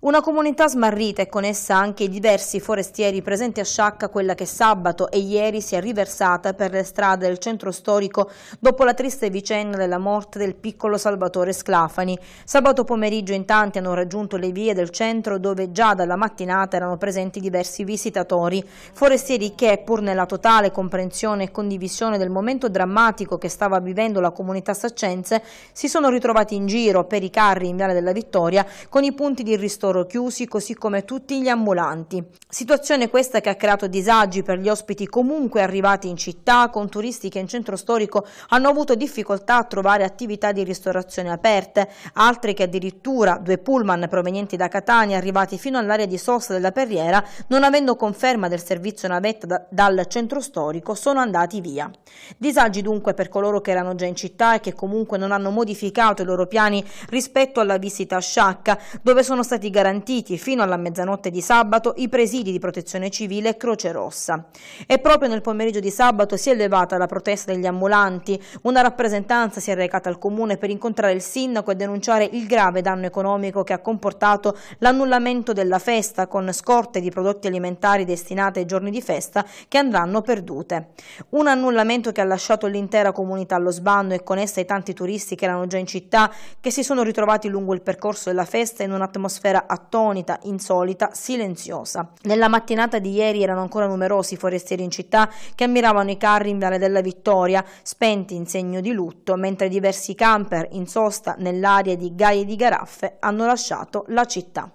Una comunità smarrita e con essa anche i diversi forestieri presenti a Sciacca, quella che sabato e ieri si è riversata per le strade del centro storico dopo la triste vicenda della morte del piccolo Salvatore Sclafani. Sabato pomeriggio in tanti hanno raggiunto le vie del centro dove già dalla mattinata erano presenti diversi visitatori, forestieri che pur nella totale comprensione e condivisione del momento drammatico che stava vivendo la comunità saccense si sono ritrovati in giro per i carri in Viale della Vittoria con i punti di ristorazione loro chiusi così come tutti gli ambulanti. Situazione questa che ha creato disagi per gli ospiti comunque arrivati in città, con turisti che in centro storico hanno avuto difficoltà a trovare attività di ristorazione aperte, altri che addirittura due pullman provenienti da Catania arrivati fino all'area di sosta della Perriera, non avendo conferma del servizio navetta da, dal centro storico, sono andati via. Disagi dunque per coloro che erano già in città e che comunque non hanno modificato i loro piani rispetto alla visita a Sciacca, dove sono stati garantiti fino alla mezzanotte di sabato i presidi di protezione civile Croce Rossa. E proprio nel pomeriggio di sabato si è elevata la protesta degli ambulanti, una rappresentanza si è recata al comune per incontrare il sindaco e denunciare il grave danno economico che ha comportato l'annullamento della festa con scorte di prodotti alimentari destinate ai giorni di festa che andranno perdute. Un annullamento che ha lasciato l'intera comunità allo sbando e con essa i tanti turisti che erano già in città, che si sono ritrovati lungo il percorso della festa in un'atmosfera attonita, insolita, silenziosa. Nella mattinata di ieri erano ancora numerosi i forestieri in città che ammiravano i carri in Viale della Vittoria, spenti in segno di lutto, mentre diversi camper in sosta nell'area di Gaie di Garaffe hanno lasciato la città.